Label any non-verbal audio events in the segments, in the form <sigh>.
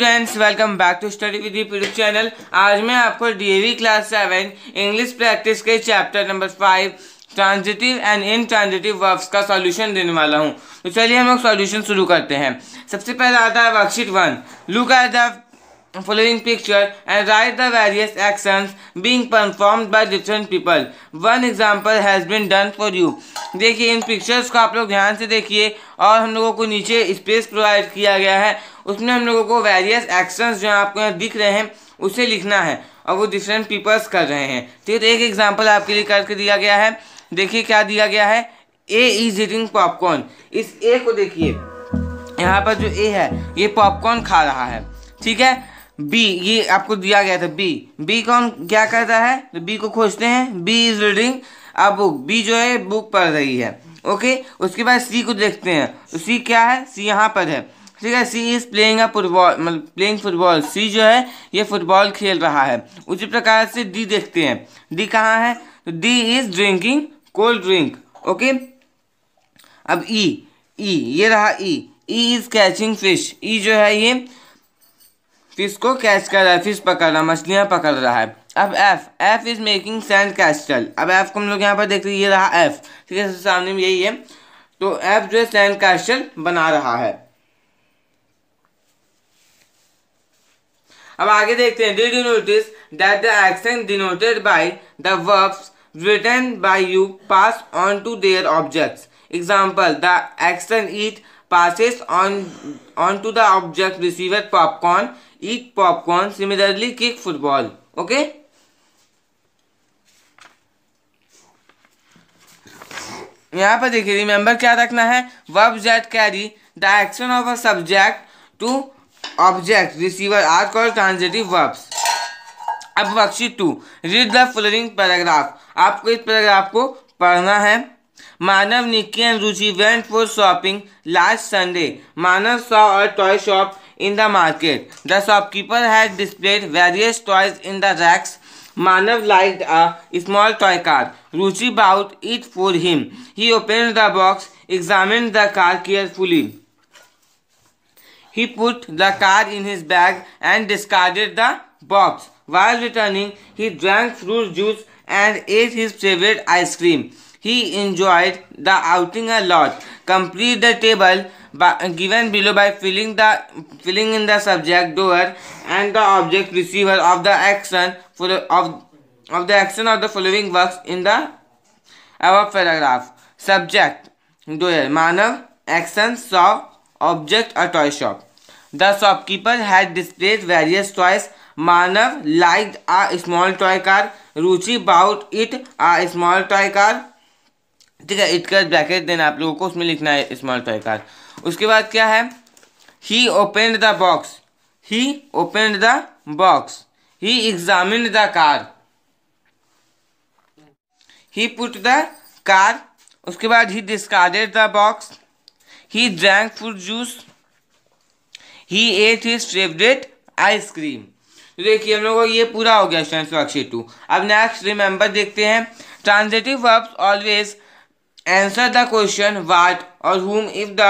Students welcome back to study with YouTube channel आज मैं आपको DAV class seven English practice के chapter number five transitive and intransitive verbs का solution देने वाला हूँ तो चलिए हम लोग सॉल्यूशन शुरू करते हैं सबसे पहला आता है worksheet one look at the following picture and write the various action being perform by different people one example has been done for you देखिए इन पिक्चर्स को आप लोग ध्यान से देखिए और हम लोगों को नीचे स्पेस प्रोवाइड किया गया है उसमें हम लोगों को वेरियस एक्शंस जो आपको यहाँ दिख रहे हैं उसे लिखना है और वो डिफरेंट पीपल्स कर रहे हैं ठीक तो है एक एग्जाम्पल आपके लिए करके दिया गया है देखिए क्या दिया गया है ए इज ईटिंग पॉपकॉर्न इस ए को देखिए यहाँ पर जो ए है ये पॉपकॉर्न खा रहा है ठीक है बी ये आपको दिया गया था बी बी कौन क्या करता है तो बी को खोजते हैं B is reading a book B जो है बुक पढ़ रही है ओके उसके बाद सी को देखते हैं तो सी क्या है सी यहाँ पर है ठीक है C is playing a football मतलब प्लेइंग फुटबॉल सी जो है ये फुटबॉल खेल रहा है उसी प्रकार से डी देखते हैं डी कहाँ है D is drinking cold drink okay अब ई e, ई e, ये रहा E E is catching fish E जो है ये फिश को कैच कर रहा है फिश पकड़ रहा है मछलियाँ पकड़ रहा है अब F F is making sand castle अब एफ को हम लोग यहाँ पर देख रहे हैं ये रहा एफ ठीक है सामने में यही है तो एफ जो है सैंड कैस्टल बना रहा है अब आगे देखते हैं did you notice that the action denoted by the verbs written by you pass on to their objects example the action eat on on to the object receiver popcorn eat popcorn similarly kick football okay यहाँ पर देखिए remember क्या रखना है verb that carry the action of a subject to object receiver are call transitive verbs अब worksheet two read the following paragraph आपको इस paragraph को पढ़ना है Manav Nikki and Ruchi went for shopping last Sunday Manav saw or toy shop in the market the shopkeeper had displayed various toys in the racks Manav like a small toy car Ruchi bought it for him he open the box examine the car carefully he put the car in his bag and discarded the box. While returning, he drank fruit juice and ate his favorite ice cream. He enjoyed the outing a lot. Complete the table by, given below by filling the filling in the subject doer and the object receiver of the action for of of the action of the following works in the above paragraph. Subject doer manner action saw object a toy shop. The shopkeeper has displayed various toys Manav like a small toy car Ruchi bought it a small toy car ठीक है it का bracket देना आप लोगों को उसमें लिखना है स्मॉल टॉय कार उसके बाद क्या है he opened the box he opened the box he examine the car he put the car उसके बाद he discarded the box he drank fruit juice he ate his favourite ice cream तो देखिए हम लोगों को ये पूरा हो गया स्टूडेंट्स वर्कशीट टू अब नेक्स्ट रिमेंबर देखते हैं transitive verbs always answer the question what or whom if the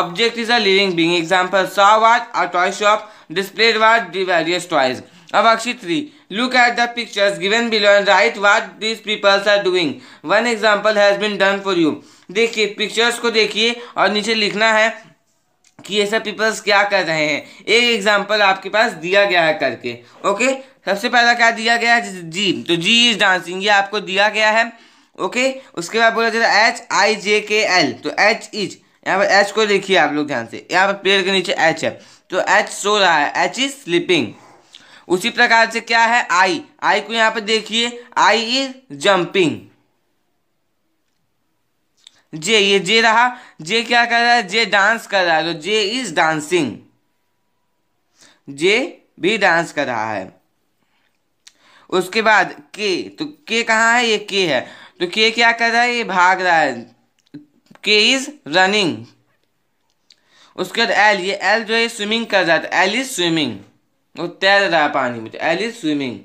object is a living being example saw watt a toy shop displayed what the various toys अब अक्षी three look at the pictures given below and write what these peoples are doing one example has been done for you देखिए pictures को देखिए और नीचे लिखना है कि ये सब पीपल्स क्या कर रहे हैं एक एग्जाम्पल आपके पास दिया गया है करके ओके सबसे पहला क्या दिया गया है जी तो जी इज डांसिंग ये आपको दिया गया है ओके उसके बाद बोला जाता है एच आई जे के एल तो एच इज यहाँ पर एच को देखिए आप लोग ध्यान से यहाँ पर पेड़ के नीचे एच है तो एच सो रहा है एच इज स्लीपिंग उसी प्रकार से क्या है आई आई को यहाँ पर देखिए आई इज जम्पिंग जे ये जे रहा जे क्या कर रहा है जे डांस कर रहा है तो जे इज डांसिंग जे भी डांस कर रहा है उसके बाद के तो के कहाँ है ये के है तो के क्या कर रहा है ये भाग रहा है के इज रनिंग उसके बाद एल ये एल जो है स्विमिंग कर रहा है तो एल इज स्विमिंग वो तैर रहा है पानी में तो L is swimming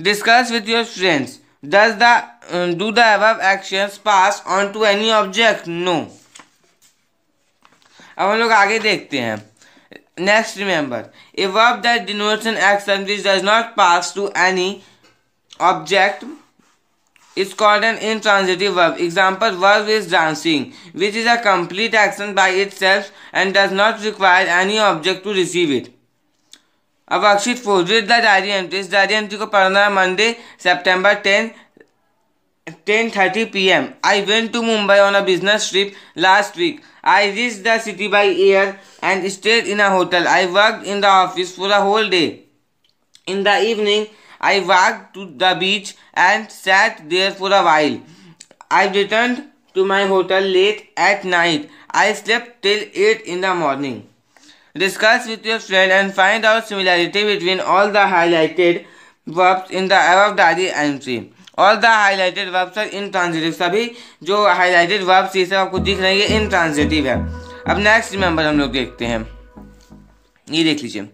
Discuss with your friends. Does the um, do the above actions pass on to any object? No. अब हम लोग आगे देखते हैं Next, remember, a verb that denotes an action which does not pass to any object is called an intransitive verb. Example, verb is dancing, which is a complete action by itself and does not require any object to receive it. अब अक्षित फोर्जेड the diary एम इस diary एम को पढ़ना है Monday September ten ten thirty PM I went to Mumbai on a business trip last week I reach the city by air and stayed in a hotel I work in the office for a whole day in the evening I work to the beach and sat there for a while I return to my hotel late at night I slept till eight in the morning Discuss with your friend and find out similarity between all the highlighted verbs in the above diary entry. All the highlighted verbs are intransitive. सभी जो highlighted verbs ये सब आपको दिख रहे हैं ये intransitive है अब नेक्स्ट रिमेंबर हम लोग देखते हैं ये देख लीजिए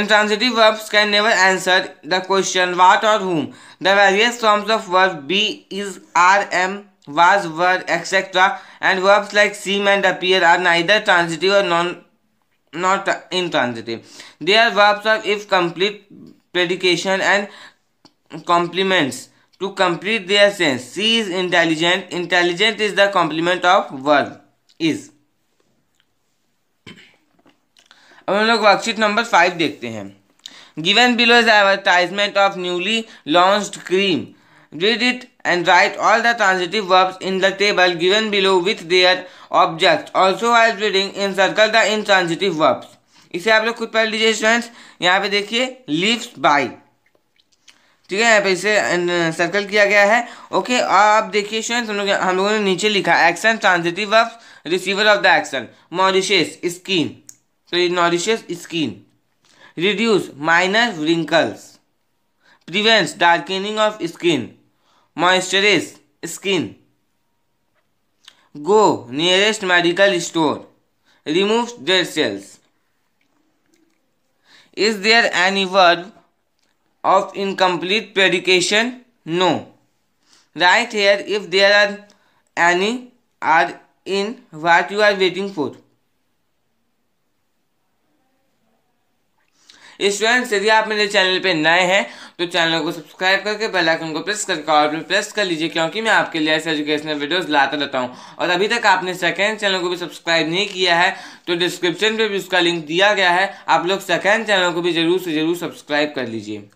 intransitive verbs can never answer the question what or whom. The various forms of verb be, is, are, am, was, were, etc. and verbs like seem and appear are neither transitive or non not intransitive. They are verbs of if complete predication and complements to complete their sense. She is intelligent. Intelligent is the complement of verb is. अब हम लोग worksheet number five देखते हैं given below is advertisement of newly launched cream read it and write all the transitive verbs in the table given below with their objects. Also while reading, encircle the intransitive verbs. इसे आप लोग खुद पढ़ लीजिए students यहाँ पे देखिए lives bye ठीक है यहाँ पे इसे सर्कल किया गया है ओके आप देखिए स्टूडेंट्स हम लोग हम लोगों ने नीचे लिखा action transitive verb receiver of the action moisturises skin sorry moisturises skin reduce minus wrinkles prevents darkening of skin Moisturize skin. Go nearest medical store. Remove dead cells. Is there any word of incomplete predication? No. Right here if there are any are in what you are waiting for. Students यदि आप मेरे channel पे नए हैं तो channel को subscribe करके bell icon को प्रेस करके और भी प्रेस कर लीजिए क्योंकि मैं आपके लिए ऐसे एजुकेशनल वीडियोस लाता रहता हूँ और अभी तक आपने सेकेंड चैनल को भी सब्सक्राइब नहीं किया है तो डिस्क्रिप्शन पर भी उसका लिंक दिया गया है आप लोग सेकेंड चैनल को भी जरूर से जरूर सब्सक्राइब कर लीजिए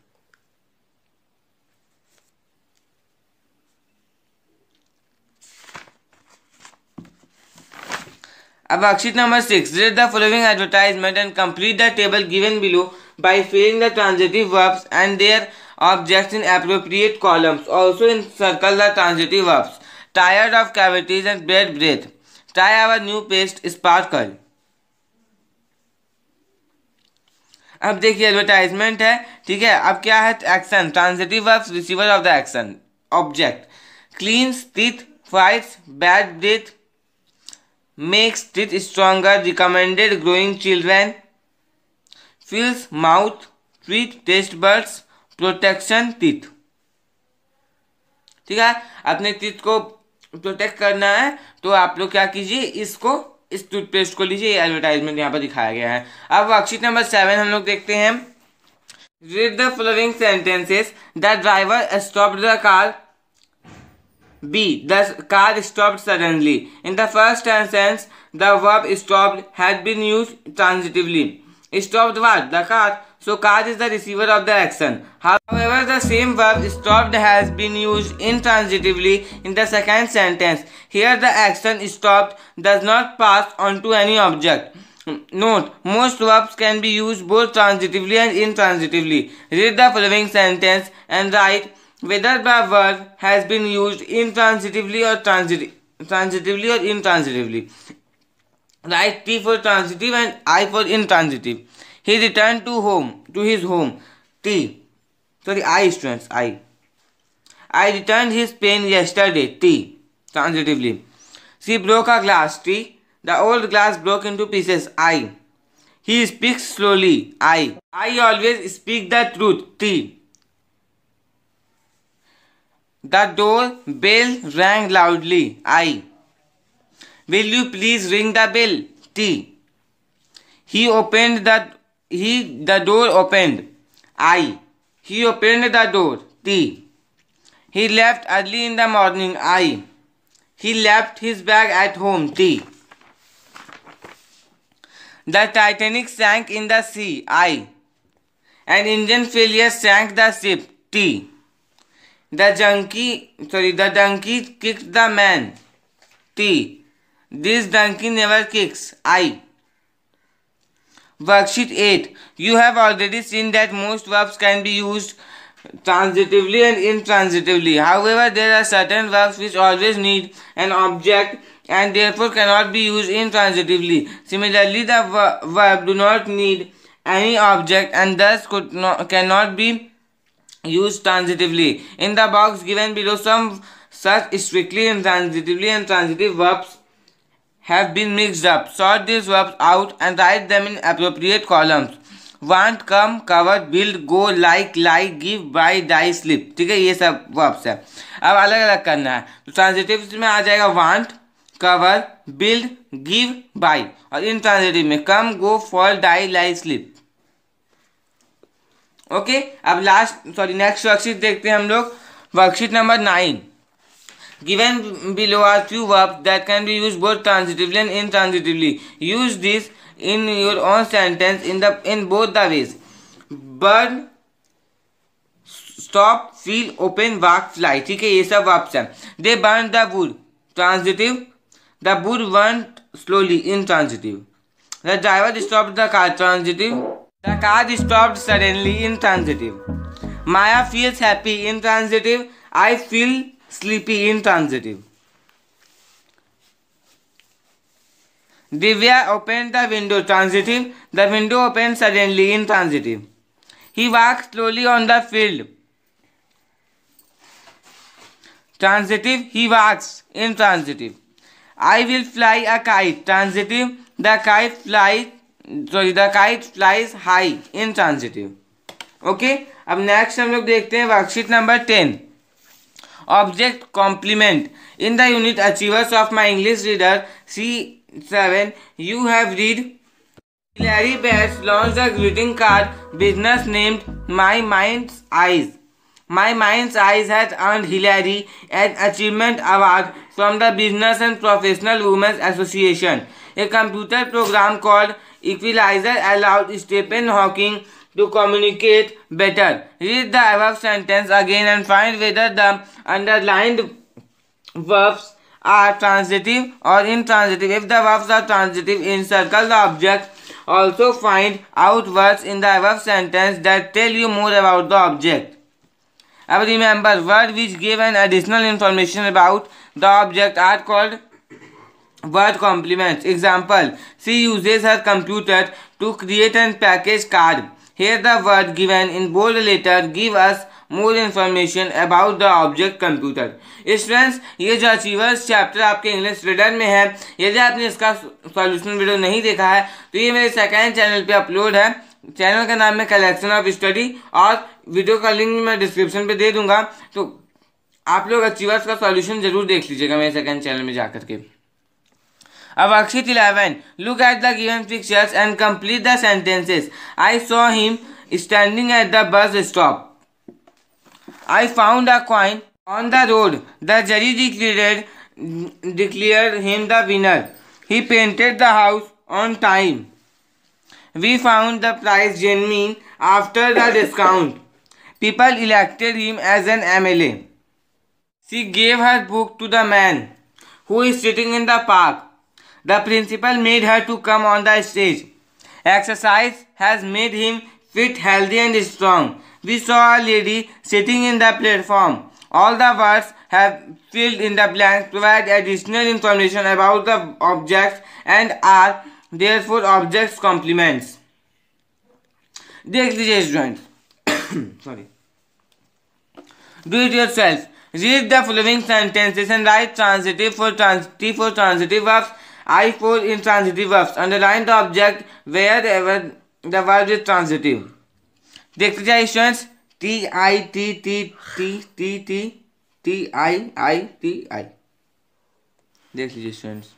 अब अक्षित number six read the following advertisement and complete the table given below by filling the transitive verbs and their objects in appropriate columns. Also encircle the transitive verbs. Tired of cavities and bad breath. Try our new paste sparkle. अब देखिए advertisement है ठीक है अब क्या है action transitive verbs receiver of the action object clean teeth fights bad breath makes teeth stronger recommended growing children fills mouth, treat taste buds, protection teeth. ठीक है अपने टीथ को प्रोटेक्ट करना है तो आप लोग क्या कीजिए इसको इस टूथपेस्ट को लीजिए एडवर्टाइजमेंट यहाँ पर दिखाया गया है अब वर्कशीट नंबर सेवन हम लोग देखते हैं read the following sentences the driver stop the car B the car stop suddenly in the first sentence the verb stop had been use transitively stopped what? The car. So car is the receiver of the action. However, the same verb stopped has been used intransitively in the second sentence. Here the action stopped does not pass on to any object. Note, most verbs can be used both transitively and intransitively. Read the following sentence and write whether the verb has been used intransitively or transit transitively or intransitively. Write T for transitive and I for intransitive. He returned to home, to his home. T. Sorry, I students, I. I returned his pen yesterday. T. Transitively. She broke a glass. T. The old glass broke into pieces. I. He speaks slowly. I. I always speak the truth. T. The door bell rang loudly. I. Will you please ring the bell? T. He opened the he the door opened. I. He opened the door. T. He left early in the morning. I. He left his bag at home. T. The Titanic sank in the sea. I. An engine failure sank the ship. T. The junkie, sorry, the donkey kicked the man. T. This donkey never kicks. I. Worksheet 8. You have already seen that most verbs can be used transitively and intransitively. However, there are certain verbs which always need an object and therefore cannot be used intransitively. Similarly, the ver verb do not need any object and thus could not, cannot be used transitively. In the box given below, some such strictly intransitively and transitive verbs have been mixed up. Sort these verbs out and write them in appropriate columns. Want, come, cover, build, go, like, like, give, buy, die, sleep. ठीक है ये सब verbs है अब अलग अलग करना है तो ट्रांजेटिव में आ जाएगा want, cover, build, give, buy. और इन ट्रांजेटिव में come, go, fall, die, lie, sleep. Okay okay, अब लास्ट सॉरी नेक्स्ट वर्कशीट देखते हैं हम लोग worksheet number nine Given below are few verbs that can be used both transitively and intransitively. Use this in your own sentence in the in both the ways. Burn, stop, feel, open, walk, fly. ठीक है ये सब verbs हैं. They burn the wood. Transitive. The wood burnt slowly. Intransitive. The driver stopped the car. Transitive. The car stopped suddenly. Intransitive. Maya feels happy. Intransitive. I feel sleepy intransitive. Divya opened the window transitive. The window opened suddenly intransitive. He walked slowly on the field. Transitive, he walks. Intransitive. I will fly a kite. Transitive, the kite flies. Sorry, the kite flies high. Intransitive. Okay okay? अब next हम लोग देखते हैं worksheet number ten object complement. In the unit Achievers of My English Reader C7, you have read Larry Bass launched a greeting card business named My Mind's Eyes. My Mind's Eyes has earned Hilary an Achievement Award from the Business and Professional Women's Association. A computer program called Equalizer allowed Stephen Hawking to communicate better. Read the above sentence again and find whether the underlined verbs are transitive or intransitive. If the verbs are transitive, encircle the object. Also find out words in the above sentence that tell you more about the object. Now remember, words which give an additional information about the object are called word complements. Example, she uses her computer to create and package card. Here the word given in bold letter give us more information about the object computer students ये जो achievers chapter आपके English return में है यदि आपने इसका solution video नहीं देखा है तो ये मेरे सेकेंड चैनल पे अपलोड है चैनल का नाम है कलेक्शन ऑफ स्टडी और वीडियो का लिंक मैं डिस्क्रिप्शन पे दे दूंगा तो आप लोग अचीवर्स का सॉल्यूशन जरूर देख लीजिएगा मेरे सेकेंड चैनल में जा के About sheet 11, look at the given pictures and complete the sentences. I saw him standing at the bus stop. I found a coin on the road. The jury declared, declared him the winner. He painted the house on time. We found the price genuine after the discount. People elected him as an MLA. She gave her book to the man who is sitting in the park. The principal made her to come on the stage. Exercise has made him fit, healthy and strong. We saw a lady sitting in the platform. All the words have filled in the blanks provide additional information about the objects and are therefore objects complements. Dear students, <coughs> sorry. Do it yourself. Read the following sentences and write transitive for transitive for transitive verbs I for intransitive verbs. Underline the object wherever the verb is transitive. देखते जाए students T I T T T T T T I I T I देख लीजिए students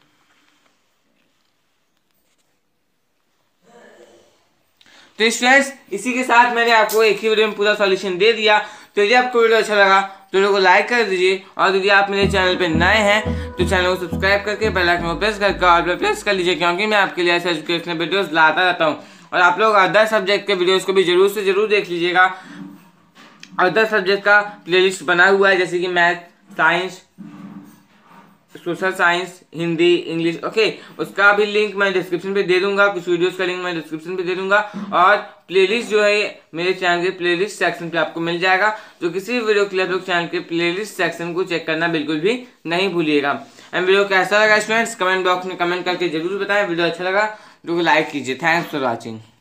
तो students इसी के साथ मैंने आपको एक ही वीडियो में पूरा सॉल्यूशन दे दिया तो यदि आपको वीडियो अच्छा लगा तो लोगों को लाइक कर दीजिए और यदि आप मेरे चैनल पर नए हैं तो चैनल को सब्सक्राइब करके बेल आइकन को प्रेस करके और प्रेस कर लीजिए क्योंकि मैं आपके लिए ऐसे एजुकेशनल वीडियोस लाता रहता हूँ और आप लोग अदर सब्जेक्ट के वीडियोस को भी जरूर से जरूर देख लीजिएगा अदर सब्जेक्ट का लिस्ट बना हुआ है जैसे कि math science social science Hindi English okay उसका भी लिंक मैं डिस्क्रिप्शन पे दे दूंगा कुछ वीडियोस का लिंक मैं डिस्क्रिप्शन पे दे दूंगा और प्लेलिस्ट जो है मेरे चैनल के प्लेलिस्ट सेक्शन पे आपको मिल जाएगा तो किसी भी वीडियो के लिए चैनल के प्लेलिस्ट सेक्शन को चेक करना बिल्कुल भी नहीं भूलिएगा एंड वीडियो कैसा लगा स्टूडेंट्स कमेंट बॉक्स में कमेंट करके जरूर बताएं वीडियो अच्छा लगा तो लाइक कीजिए थैंक्स फॉर वॉचिंग